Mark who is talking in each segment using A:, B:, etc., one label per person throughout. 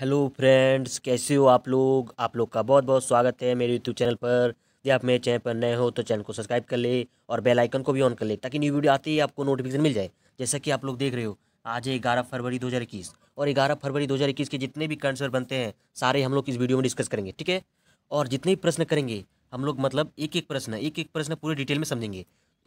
A: hello friends कैसे हो आप लोग आप लोग का बहुत बहुत स्वागत है मेरे यूट्यूब चैनल पर यदि आप मेरे चैनल पर नए हो तो चैनल को सब्सक्राइब कर ले और बेल आइकन को भी ऑन कर ले ताकि न्यू वीडियो आते ही आपको नोटिफिकेशन मिल जाए जैसा कि आप लोग देख रहे हो आज है ग्यारह फरवरी इक्कीस और ग्यारह फरवरी इक्कीस के जितने भी कंसर बनते हैं सारे हम लोग इस वीडियो में डिस्कस करेंगे ठीक है और जितने भी प्रश्न करेंगे हम लोग मतलब एक एक प्रश्न एक एक प्रश्न पूरे डिटेल में समझेंगे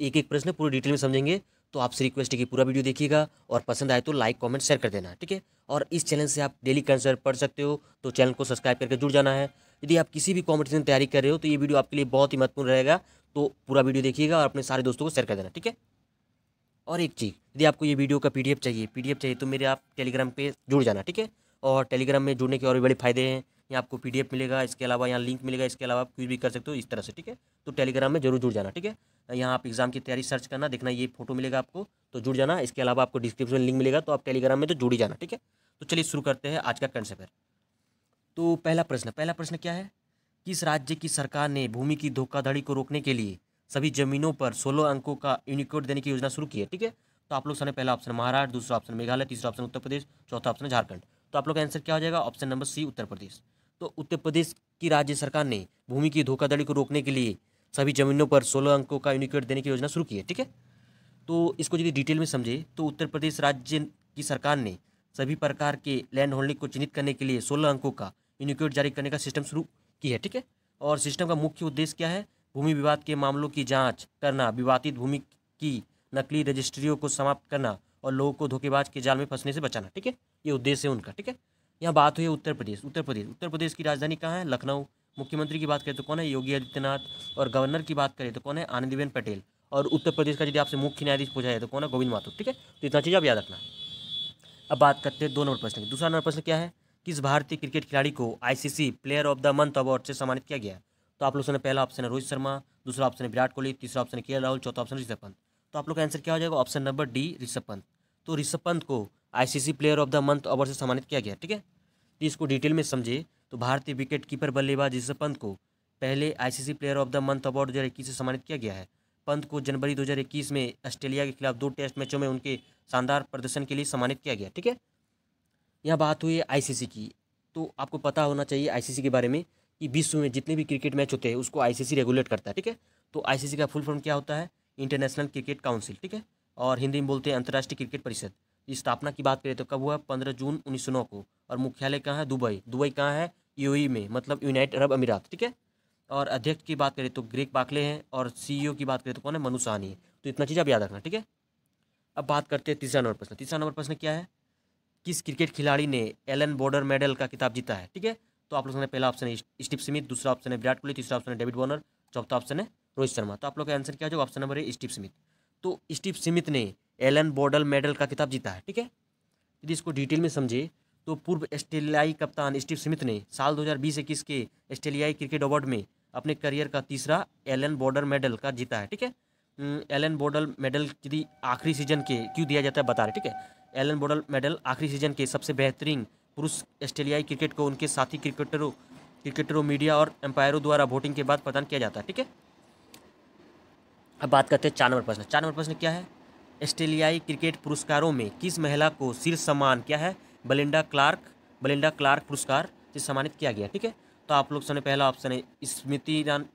A: एक एक प्रश्न पूरे डिटेल में समझेंगे तो आपसे रिक्वेस्ट है कि पूरा वीडियो देखिएगा और पसंद आए तो लाइक कमेंट शेयर कर देना ठीक है और इस चैनल से आप डेली कंसर पढ़ सकते हो तो चैनल को सब्सक्राइब करके जुड़ जाना है यदि आप किसी भी कॉम्पिटिशन तैयारी कर रहे हो तो ये वीडियो आपके लिए बहुत ही महत्वपूर्ण रहेगा तो पूरा वीडियो देखिएगा और अपने सारे दोस्तों को शेयर कर देना ठीक है और एक चीज़ यदि आपको ये वीडियो का पीडीएफ चाहिए पीडीएफ चाहिए तो मेरे आप टेलीग्राम पे जुड़ जाना ठीक है और टेलीग्राम में जुड़ने के और भी बड़े फायदे हैं यहाँ आपको पी मिलेगा इसके अलावा यहाँ लिंक मिलेगा इसके अलावा आप कुछ भी कर सकते हो इस तरह से ठीक है तो टेलीग्राम में जरूर जुड़ जाना ठीक है यहाँ आप एग्जाम की तैयारी सर्च करना देखना ये फोटो मिलेगा आपको तो जुड़ जाना इसके अलावा आपको डिस्क्रिप्शन लिंक मिलेगा तो आप टेलीग्राम में तो जुड़ ही जाना ठीक है तो चलिए शुरू करते हैं आज का कंसेप्ट तो पहला प्रश्न पहला प्रश्न क्या है किस राज्य की सरकार ने भूमि की धोखाधड़ी को रोकने के लिए सभी जमीनों पर सोलह अंकों का यूनिकोड देने की योजना शुरू की है ठीक है तो आप लोग सर पहला ऑप्शन महाराष्ट्र दूसरा ऑप्शन मेघालय तीसरा ऑप्शन उत्तर प्रदेश चौथा ऑप्शन झारखंड तो आप लोग का आंसर क्या हो जाएगा ऑप्शन नंबर सी उत्तर प्रदेश तो उत्तर प्रदेश की राज्य सरकार ने भूमि की धोखाधड़ी को रोकने के लिए सभी जमीनों पर सोलह अंकों का यूनिकेट देने की योजना शुरू की है ठीक है तो इसको यदि डिटेल में समझे तो उत्तर प्रदेश राज्य की सरकार ने सभी प्रकार के लैंड होल्डिंग को चिन्हित करने के लिए सोलह अंकों का यूनिकेट जारी करने का सिस्टम शुरू की है ठीक है और सिस्टम का मुख्य उद्देश्य क्या है भूमि विवाद के मामलों की जांच करना विवादित भूमि की नकली रजिस्ट्रियों को समाप्त करना और लोगों को धोखेबाज के जाल में फंसने से बचाना ठीक है ये उद्देश्य है उनका ठीक है यहाँ बात हुई उत्तर प्रदेश उत्तर प्रदेश उत्तर प्रदेश की राजधानी कहाँ है लखनऊ मुख्यमंत्री की बात करें तो कौन है योगी आदित्यनाथ और गवर्नर की बात करें तो कौन है आनंदीबेन पटेल और उत्तर प्रदेश का यदि आपसे मुख्य न्यायाधीश पूछा जाए तो कौन है गोविंद माथुर ठीक है तो इतना चीज़ आप याद रखना अब बात करते हैं दो नंबर प्रश्न की दूसरा नंबर प्रश्न क्या है किस भारतीय क्रिकेट खिलाड़ी को ICC player of the month award से सम्मानित किया गया तो आप लोगों ने पहला ऑप्शन है रोहित शर्मा दूसरा ऑप्शन है विराट कोहली तीसरा ऑप्शन है के राहुल चौथा ऑप्शन ऋषभ पंत तो आप लोग का आंसर क्या हो जाएगा option number D Rishabh Pant तो ऋषभ पंत को ICC player of the month award से सम्मानित किया गया ठीक है तो इसको डिटेल में समझे तो भारतीय विकेट कीपर बल्लेबाज ऋषभ पंत को पहले ICC player of the month award दो से सम्मानित किया गया है पंत को जनवरी दो में ऑस्ट्रेलिया के खिलाफ दो टेस्ट मैचों में उनके शानदार प्रदर्शन के लिए सम्मानित किया गया ठीक है यहाँ बात हुई है की तो आपको पता होना चाहिए आई के बारे में कि विश्व में जितने भी क्रिकेट मैच होते हैं उसको आई रेगुलेट करता है ठीक है तो आई का फुल फॉर्म क्या होता है इंटरनेशनल क्रिकेट काउंसिल ठीक है और हिंदी में बोलते हैं अंतर्राष्ट्रीय क्रिकेट परिषद की स्थापना की बात करें तो कब हुआ पंद्रह जून उन्नीस को और मुख्यालय कहाँ है दुबई दुबई कहाँ है यूएई में मतलब यूनाइटेड अरब अमीरात ठीक है और अध्यक्ष की बात करें तो ग्रेक बाकले हैं और सीईओ की बात करें तो कौन है मनुसानी है तो इतना चीज़ आप याद रखना ठीक है अब बात करते हैं तीसरा नंबर प्रश्न तीसरा नंबर प्रश्न क्या है किस क्रिकेट खिलाड़ी ने एलन बॉर्डर मेडल का किताब जीता है ठीक है तो आप लोगों ने पहला ऑप्शन है स्टीव स्मिथ दूसरा ऑप्शन है विराट कोहली तीसरा ऑप्शन है डेविड वॉर्नर चौथा ऑप्शन है रोहित शर्मा तो आप लोग का आंसर क्या होगा ऑप्शन नंबर है स्टीव स्मिथ तो स्टीव स्मिथ ने एलन बॉडल मेडल का किताब जीता है ठीक है यदि इसको डिटेल में समझे तो पूर्व ऑस्ट्रेलियाई कप्तान स्टीव स्मिथ ने साल 2020-21 के ऑस्ट्रेलियाई क्रिकेट अवार्ड में अपने करियर का तीसरा एलन बॉर्डर मेडल का जीता है ठीक है हम्म, एलन बॉर्डर मेडल यदि आखिरी सीजन के क्यों दिया जाता है बता रहे ठीक है एलन बॉर्डर मेडल आखिरी सीजन के सबसे बेहतरीन पुरुष ऑस्ट्रेलियाई क्रिकेट को उनके साथी क्रिकेटरों क्रिकेटरों मीडिया और एम्पायरों द्वारा वोटिंग के बाद प्रदान किया जाता है ठीक है अब बात करते हैं चार नंबर प्रश्न चार नंबर प्रश्न क्या है ऑस्ट्रेलियाई क्रिकेट पुरस्कारों में किस महिला को शीर्ष सम्मान क्या है बलिंडा क्लार्क बलिंडा क्लार्क पुरस्कार से सम्मानित किया गया ठीक है तो आप लोग ने पहला ऑप्शन है स्मृति रान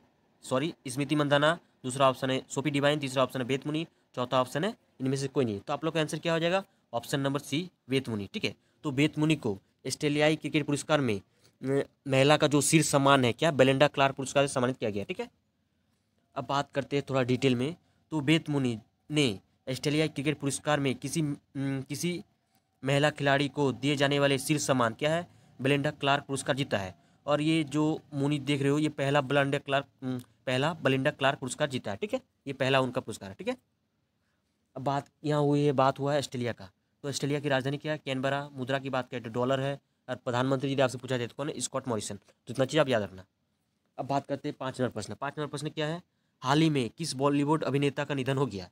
A: सॉरी स्मृति मंदाना दूसरा ऑप्शन है सोपी डिवाइन तीसरा ऑप्शन है बेतमुनि चौथा ऑप्शन है इनमें से कोई नहीं तो आप लोग का आंसर क्या हो जाएगा ऑप्शन नंबर सी वेतमुनि ठीक है तो बेतमुनि को ऑस्ट्रेलियाई क्रिकेट पुरस्कार में महिला का जो शीर्ष सम्मान है क्या बेलेंडा क्लार्क पुरस्कार से सम्मानित किया गया ठीक है अब बात करते हैं थोड़ा डिटेल में तो बेतमुनि ने ऑस्ट्रेलिया क्रिकेट पुरस्कार में किसी किसी महिला खिलाड़ी को दिए जाने वाले शीर्ष सम्मान क्या है बलिंडा क्लार्क पुरस्कार जीता है और ये जो मुनी देख रहे हो ये पहला ब्लेंडा क्लार्क पहला बलिंडा क्लार्क पुरस्कार जीता है ठीक है ये पहला उनका पुरस्कार है ठीक है अब बात यहाँ हुई है बात हुआ है ऑस्ट्रेलिया का तो ऑस्ट्रेलिया की राजधानी क्या है कैनबरा मुद्रा की बात करें तो डॉलर है और प्रधानमंत्री जी ने आपसे पूछा जाए तो कौन है स्कॉट मॉरिसन तो इतना चीज़ आप याद रखना अब बात करते हैं पाँच नंबर प्रश्न पाँच नंबर प्रश्न क्या है हाल ही में किस बॉलीवुड अभिनेता का निधन हो गया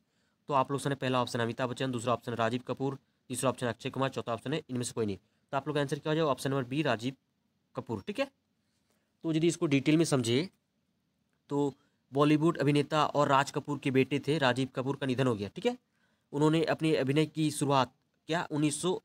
A: तो आप लोग ने पहला ऑप्शन अमिताभ बच्चन दूसरा ऑप्शन राजीव कपूर तीसरा ऑप्शन अक्षय कुमार चौथा ऑप्शन है इनमें से कोई नहीं तो आप लोग का आंसर क्या हो जाएगा option number B Rajiv Kapoor ठीक है तो यदि इसको डिटेल में समझे तो बॉलीवुड अभिनेता और राज कपूर के बेटे थे राजीव कपूर का निधन हो गया ठीक है उन्होंने अपने अभिनय की शुरुआत क्या उन्नीस सौ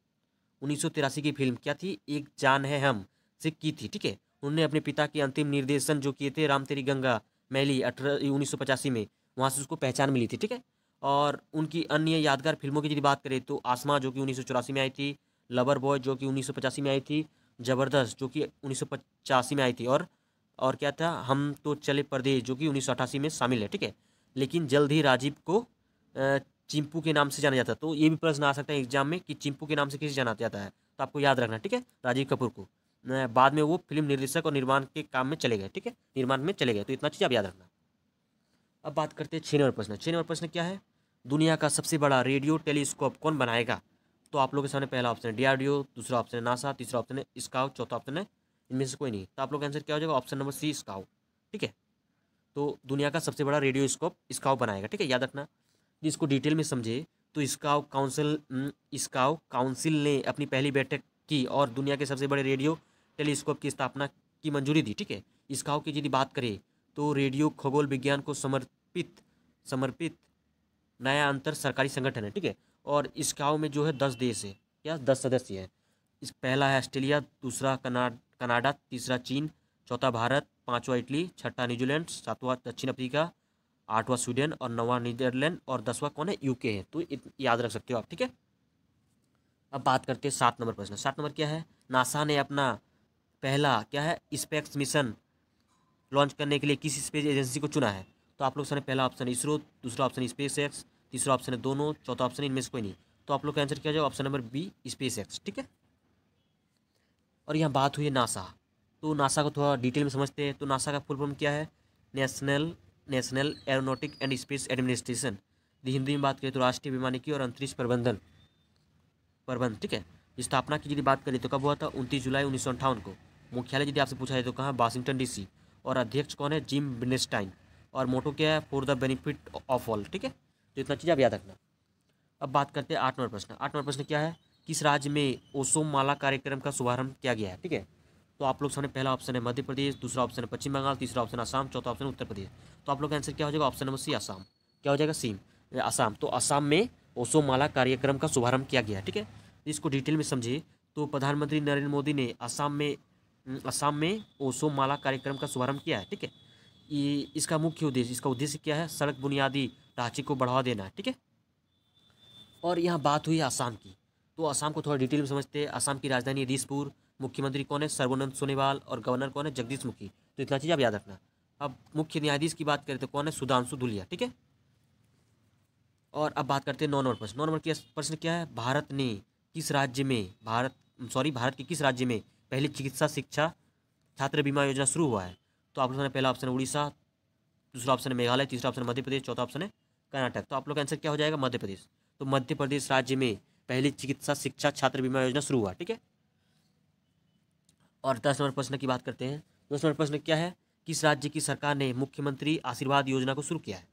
A: की फिल्म क्या थी एक जान है हम से की थी ठीक है उन्होंने अपने पिता के अंतिम निर्देशन जो किए थे राम तेरी गंगा मैली अठारह उन्नीस में वहाँ से उसको पहचान मिली थी ठीक है और उनकी अन्य यादगार फिल्मों की यदि बात करें तो आसमा जो कि उन्नीस में आई थी लवर बॉय जो कि उन्नीस में आई थी ज़बरदस्त जो कि उन्नीस में आई थी और और क्या था हम तो चले परदेश जो कि उन्नीस में शामिल है ठीक है लेकिन जल्द ही राजीव को चिंपू के नाम से जाना जाता है तो ये भी प्रश्न आ सकता है एग्जाम में कि चिंपू के नाम से किसे जाना जाता है तो आपको याद रखना ठीक है राजीव कपूर को बाद में वो फिल्म निर्देशक और निर्माण के काम में चले गए ठीक है निर्माण में चले गए तो इतना चीज़ आप याद रखना अब बात करते हैं छः नंबर प्रश्न छः नंबर प्रश्न क्या है दुनिया का सबसे बड़ा रेडियो टेलीस्कोप कौन बनाएगा तो आप लोग के सामने पहला ऑप्शन है डी दूसरा ऑप्शन है नासा तीसरा ऑप्शन है स्काउ चौथा ऑप्शन है इनमें से कोई नहीं तो आप लोग का आंसर क्या हो जाएगा ऑप्शन नंबर सी स्काउ ठीक है तो दुनिया का सबसे बड़ा रेडियो स्कोप स्काउ बनाएगा ठीक है याद रखना जिसको डिटेल में समझे तो स्काउ काउंसिल स्काउ काउंसिल ने अपनी पहली बैठक की और दुनिया के सबसे बड़े रेडियो टेलीस्कोप की स्थापना की मंजूरी दी ठीक है स्काउ की यदि बात करें तो रेडियो खगोल विज्ञान को समर्पित समर्पित नया अंतर सरकारी संगठन है ठीक है और इस गाँव में जो है दस देश है या दस सदस्य हैं इस पहला है ऑस्ट्रेलिया दूसरा कनाडा कनाडा तीसरा चीन चौथा भारत पाँचवा इटली छठा न्यूजीलैंड सातवां दक्षिण अफ्रीका आठवां स्वीडन और नवा नीदरलैंड और दसवां कौन है यूके है तो याद रख सकते हो आप ठीक है अब बात करते हैं सात नंबर प्रश्न सात नंबर क्या है नासा ने अपना पहला क्या है स्पेक्स मिशन लॉन्च करने के लिए किस स्पेस एजेंसी को चुना है तो आप लोग सर पहला ऑप्शन इसरो दूसरा ऑप्शन स्पेस एक्स तीसरा ऑप्शन है दोनों चौथा ऑप्शन इनमें से कोई नहीं तो आप लोग का आंसर क्या जाए option number B SpaceX ठीक है और यहाँ बात हुई है नासा तो नासा को थोड़ा डिटेल में समझते हैं तो नासा का फुल फॉर्म क्या है national national aeronautic and space administration यदि हिंदी में बात करें तो राष्ट्रीय विमानिकी और अंतरिक्ष प्रबंधन प्रबंध ठीक है स्थापना की यदि बात करें तो कब हुआ था उनतीस जुलाई उन्नीस को मुख्यालय यदि आपसे पूछा जाए तो कहाँ वाशिंगटन डी और अध्यक्ष कौन है जिम बिनेस्टाइन और मोटो क्या है for the benefit of all ठीक है तो इतना चीज़ आप याद रखना अब बात करते हैं आठ नंबर प्रश्न आठ नंबर प्रश्न क्या है किस राज्य में ओसोम माला कार्यक्रम का शुभारंभ किया गया है ठीक है तो आप लोग सामने पहला ऑप्शन है मध्य प्रदेश दूसरा ऑप्शन है पश्चिम बंगाल तीसरा ऑप्शन आसाम चौथा ऑप्शन उत्तर प्रदेश तो आप लोग का आंसर क्या हो जाएगा ऑप्शन नंबर सी आसाम क्या हो जाएगा सीम आसाम तो आसाम में ओसोमाला कार्यक्रम का शुभारंभ किया गया ठीक है इसको डिटेल में समझिए तो प्रधानमंत्री नरेंद्र मोदी ने आसाम में असम में ओसो माला कार्यक्रम का शुभारंभ किया है ठीक है ये इसका मुख्य उद्देश्य इसका उद्देश्य क्या है सड़क बुनियादी ढांचे को बढ़ावा देना है ठीक है और यहाँ बात हुई आसाम की तो आसाम को थोड़ा डिटेल में समझते हैं आसाम की राजधानी रिसपुर मुख्यमंत्री कौन है सर्वानंद सोनेवाल और गवर्नर कौन है जगदीश मुखी तो इतना चीज़ आप याद रखना अब मुख्य न्यायाधीश की बात करें तो कौन है सुधांशु धुलिया ठीक है और अब बात करते हैं नौ नंबर प्रश्न नौ नंबर प्रश्न क्या है भारत ने किस राज्य में भारत सॉरी भारत के किस राज्य में पहली चिकित्सा शिक्षा छात्र बीमा योजना शुरू हुआ है तो आप लोगों ने पहला ऑप्शन है उड़ीसा दूसरा ऑप्शन है मेघालय तीसरा ऑप्शन मध्य प्रदेश चौथा ऑप्शन है कर्नाटक तो आप लोग का आंसर क्या हो जाएगा मध्य प्रदेश तो मध्य प्रदेश राज्य में पहली चिकित्सा शिक्षा छात्र बीमा योजना शुरू हुआ ठीक है और दस नंबर प्रश्न की बात करते हैं दस नंबर प्रश्न क्या है किस राज्य की सरकार ने मुख्यमंत्री आशीर्वाद योजना को शुरू किया है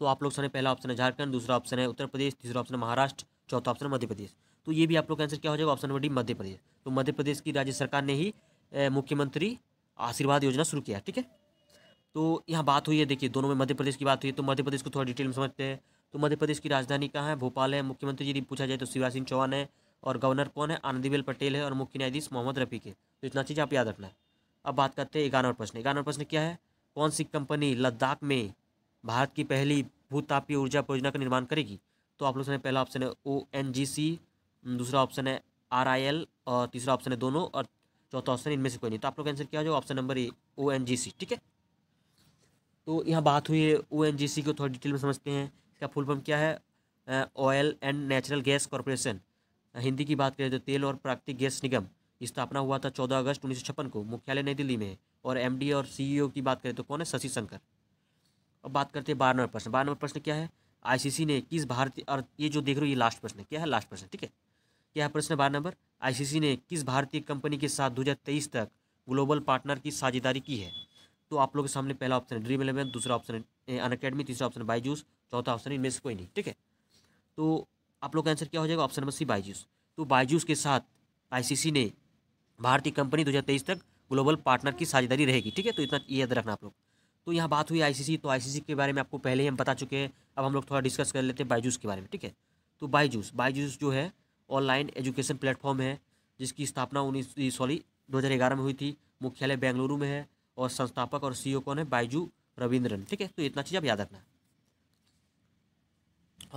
A: तो आप लोग सामने पहला ऑप्शन है झारखंड दूसरा ऑप्शन है उत्तर प्रदेश तीसरा ऑप्शन है महाराष्ट्र चौथा ऑप्शन है मध्य प्रदेश तो ये भी आप लोग का आंसर क्या हो जाएगा option number D Madhya Pradesh तो मध्य प्रदेश की राज्य सरकार ने ही मुख्यमंत्री आशीर्वाद योजना शुरू किया ठीक है तो यहाँ बात हुई है देखिए दोनों में मध्य प्रदेश की बात हुई है तो मध्य प्रदेश को थोड़ा डिटेल में समझते हैं तो मध्य प्रदेश की राजधानी कहाँ है भोपाल है मुख्यमंत्री जी पूछा जाए तो शिवराज सिंह चौहान है और गवर्नर कौन है आनंदीबेल पटेल है और मुख्य न्यायाधीश मोहम्मद रफीक है तो इतना चीज़ आप याद रखना है अब बात करते हैं ग्यारहवा प्रश्न ग्यारहवा प्रश्न क्या है कौन सी कंपनी लद्दाख में भारत की पहली भूतापीय ऊर्जा परियोजना का निर्माण करेगी तो आप लोग पहला ऑप्शन है ओ एन जी सी हम्म, दूसरा ऑप्शन है आर आई एल और तीसरा ऑप्शन है दोनों और चौथा ऑप्शन इनमें से कोई नहीं तो आप लोग आंसर क्या हो option number A O N G C ठीक है तो यहाँ बात हुई है ओ एन जी सी को थोड़ा डिटेल में समझते हैं इसका फुल फॉर्म क्या है oil and natural gas corporation Hindi की बात करें तो तेल और प्राकृतिक गैस निगम स्थापना हुआ था चौदह अगस्त उन्नीस को मुख्यालय नई दिल्ली में और एम और सी e की बात करें तो कौन है शशि शंकर अब बात करते हैं बारह नंबर प्रश्न बारह नंबर प्रश्न क्या है आईसीसी ने किस भारतीय और ये जो देख रहे हो ये लास्ट प्रश्न है क्या है लास्ट प्रश्न ठीक है क्या प्रश्न बारह नंबर आईसीसी ने किस भारतीय कंपनी के साथ 2023 तक ग्लोबल पार्टनर की साझेदारी की है तो आप लोगों के सामने पहला ऑप्शन है ड्रीम इलेवन दूसरा ऑप्शन है अन अकेडमी तीसरा ऑप्शन बाईजूस चौथा ऑप्शन इनमें से कोई नहीं ठीक है तो आप लोग का आंसर क्या हो जाएगा ऑप्शन नंबर सी बाईजूस तो बाईजूस के साथ आईसीसी ने भारतीय कंपनी दो तक ग्लोबल पार्टनर की साझेदारी रहेगी ठीक है तो इतना याद रखना आप लोग तो यहाँ बात हुई आईसीसी तो आईसीसी के बारे में आपको पहले ही हम बता चुके हैं अब हम लोग थोड़ा डिस्कस कर लेते हैं बाईजूस के बारे में ठीक है तो बाईजूस बाईजूस जो है ऑनलाइन एजुकेशन प्लेटफॉर्म है जिसकी स्थापना उन्नीस सॉरी दो में हुई थी मुख्यालय बेंगलुरु में है और संस्थापक और सीईओ e कौन है बाइजू रविंद्रन ठीक है तो इतना चीज़ आप याद रखना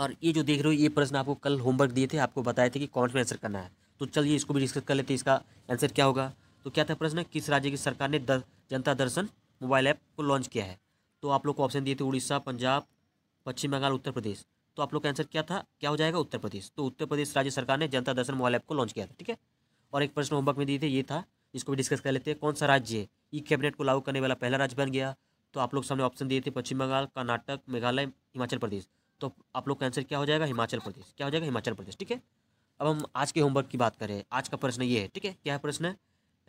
A: और ये जो देख रहे हो ये प्रश्न आपको कल होमवर्क दिए थे आपको बताए थे कि कौन सा आंसर करना है तो चलिए इसको भी डिस्कस कर लेते हैं इसका आंसर क्या होगा तो क्या था प्रश्न किस राज्य की सरकार ने दर, जनता दर्शन मोबाइल ऐप को लॉन्च किया है तो आप लोग को ऑप्शन दिए थे उड़ीसा पंजाब पश्चिम बंगाल उत्तर प्रदेश तो आप लोग का आंसर क्या था क्या हो जाएगा उत्तर प्रदेश तो उत्तर प्रदेश राज्य सरकार ने जनता दर्शन मोबाइल ऐप को लॉन्च किया था ठीक है और एक प्रश्न होमवर्क में दिए थे ये था इसको भी डिस्कस कर लेते हैं कौन सा राज्य ई कैबिनेट को लागू करने वाला पहला राज्य बन गया तो आप लोग सामने ऑप्शन दिए थे पश्चिम बंगाल कर्नाटक मेघालय हिमाचल प्रदेश तो आप लोग का आंसर क्या हो जाएगा हिमाचल प्रदेश क्या हो जाएगा हिमाचल प्रदेश ठीक है अब हम आज के होमवर्क की बात करें आज का प्रश्न ये है ठीक है क्या प्रश्न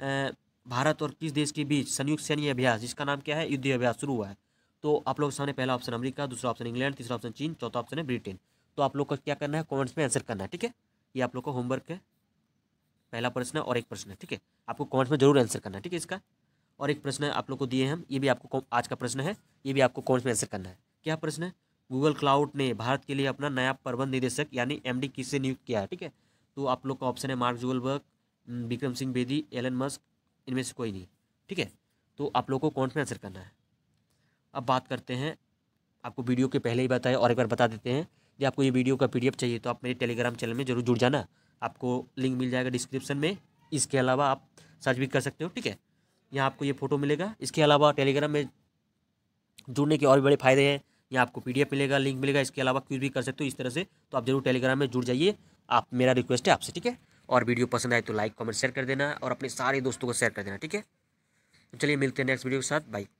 A: है भारत और किस देश के बीच संयुक्त सैन्य अभ्यास जिसका नाम क्या है युद्ध अभ्यास शुरू हुआ है तो आप लोग सामने पहला ऑप्शन अमेरिका दूसरा ऑप्शन इंग्लैंड तीसरा ऑप्शन चीन चौथा ऑप्शन है ब्रिटेन तो आप लोग का क्या करना है कॉमेंट्स में आंसर करना है ठीक है ये आप लोग का होमवर्क है पहला प्रश्न है और एक प्रश्न है ठीक है आपको कॉमेंट्स में जरूर आंसर करना है ठीक है इसका और एक प्रश्न आप लोग को दिए हम ये भी आपको आज का प्रश्न है ये भी आपको कॉमेंट्स में आंसर करना है क्या प्रश्न है गूगल क्लाउड ने भारत के लिए अपना नया प्रबंध निदेशक यानी एम डी किससे नियुक्त किया है ठीक है तो आप लोग का ऑप्शन है Mark Zuckerberg Vikram Singh Bedi Elon Musk इनमें से कोई नहीं ठीक है तो आप लोग को कौन में आंसर करना है अब बात करते हैं आपको वीडियो के पहले ही बताया और एक बार बता देते हैं यदि आपको ये वीडियो का पीडीएफ चाहिए तो आप मेरे टेलीग्राम चैनल में जरूर जुड़ जाना आपको लिंक मिल जाएगा डिस्क्रिप्शन में इसके अलावा आप सर्च भी कर सकते हो ठीक है यहाँ आपको ये फ़ोटो मिलेगा इसके अलावा टेलीग्राम में जुड़ने के और बड़े फ़ायदे हैं यहाँ आपको पी मिलेगा लिंक मिलेगा इसके अलावा क्यूज भी कर सकते हो इस तरह से तो आप जरूर टेलीग्राम में जुड़ जाइए आप मेरा रिक्वेस्ट है आपसे ठीक है और वीडियो पसंद आए तो लाइक कमेंट शेयर कर देना और अपने सारे दोस्तों को शेयर कर देना ठीक है तो चलिए मिलते हैं नेक्स्ट वीडियो के साथ बाई